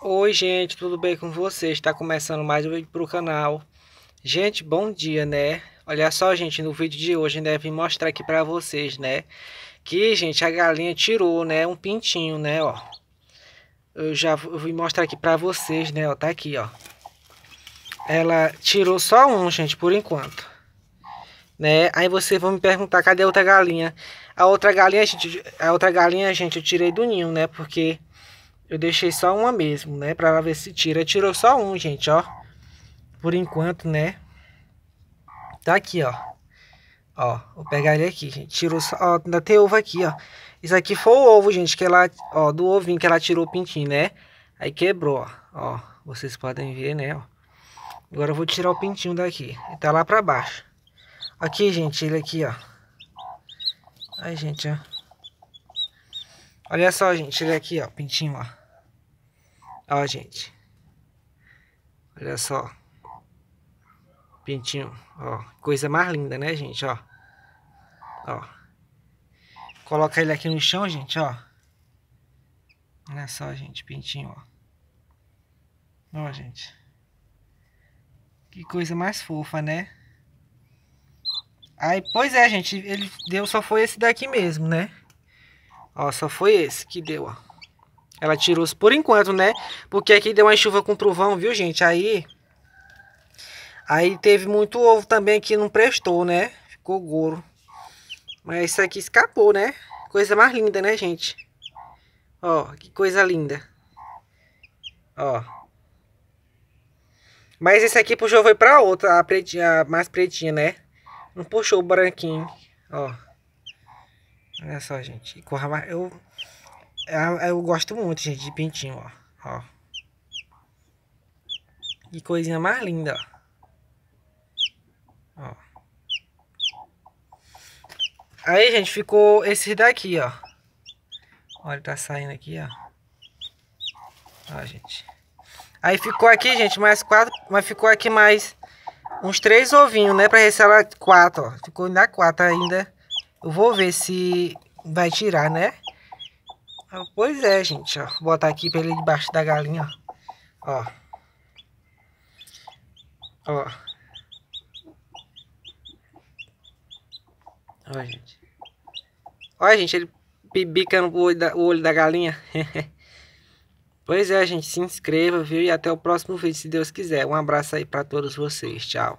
Oi gente, tudo bem com vocês? Está começando mais um vídeo para o canal Gente, bom dia, né? Olha só, gente, no vídeo de hoje, né, vim mostrar aqui para vocês, né Que, gente, a galinha tirou, né, um pintinho, né, ó Eu já vou vim mostrar aqui para vocês, né, ó, tá aqui, ó Ela tirou só um, gente, por enquanto né? Aí vocês vão me perguntar, cadê a outra galinha? A outra galinha, gente, a outra galinha, gente, eu tirei do ninho, né? Porque eu deixei só uma mesmo, né? Pra ela ver se tira. Tirou só um, gente, ó. Por enquanto, né? Tá aqui, ó. Ó, vou pegar ele aqui, gente. Tirou só... Ó, ainda tem ovo aqui, ó. Isso aqui foi o ovo, gente, que ela... Ó, do ovinho que ela tirou o pintinho, né? Aí quebrou, ó. Ó, vocês podem ver, né, ó. Agora eu vou tirar o pintinho daqui. Ele tá lá pra baixo. Aqui, gente, ele aqui, ó. Aí, gente, ó. Olha só, gente, ele aqui, ó, pintinho, ó. Ó, gente. Olha só. Pintinho, ó. Coisa mais linda, né, gente, ó. Ó. Coloca ele aqui no chão, gente, ó. Olha só, gente, pintinho, ó. Ó, gente. Que coisa mais fofa, né? Aí, pois é, gente, ele deu, só foi esse daqui mesmo, né? Ó, só foi esse que deu, ó. Ela tirou por enquanto, né? Porque aqui deu uma chuva com trovão, viu, gente? Aí... Aí teve muito ovo também que não prestou, né? Ficou goro. Mas isso aqui escapou, né? Coisa mais linda, né, gente? Ó, que coisa linda. Ó. Mas esse aqui puxou, foi pra outra, a, pretinha, a mais pretinha, né? Não puxou o branquinho, ó. Olha só, gente. Eu ah, eu, gosto muito, gente, de pintinho, ó. ó. Que coisinha mais linda, ó. ó. Aí, gente, ficou esse daqui, ó. Olha, tá saindo aqui, ó. Ó, gente. Aí ficou aqui, gente, mais quatro. Mas ficou aqui mais uns três ovinhos, né? Pra receber quatro, ó. Ficou ainda quatro ainda. Eu vou ver se vai tirar, né? Ah, pois é, gente, ó. Vou botar aqui pra ele debaixo da galinha, ó. Ó. Ó. Ó, gente. Ó, gente, ele bicando o olho da, o olho da galinha. pois é, gente, se inscreva, viu? E até o próximo vídeo, se Deus quiser. Um abraço aí pra todos vocês. Tchau.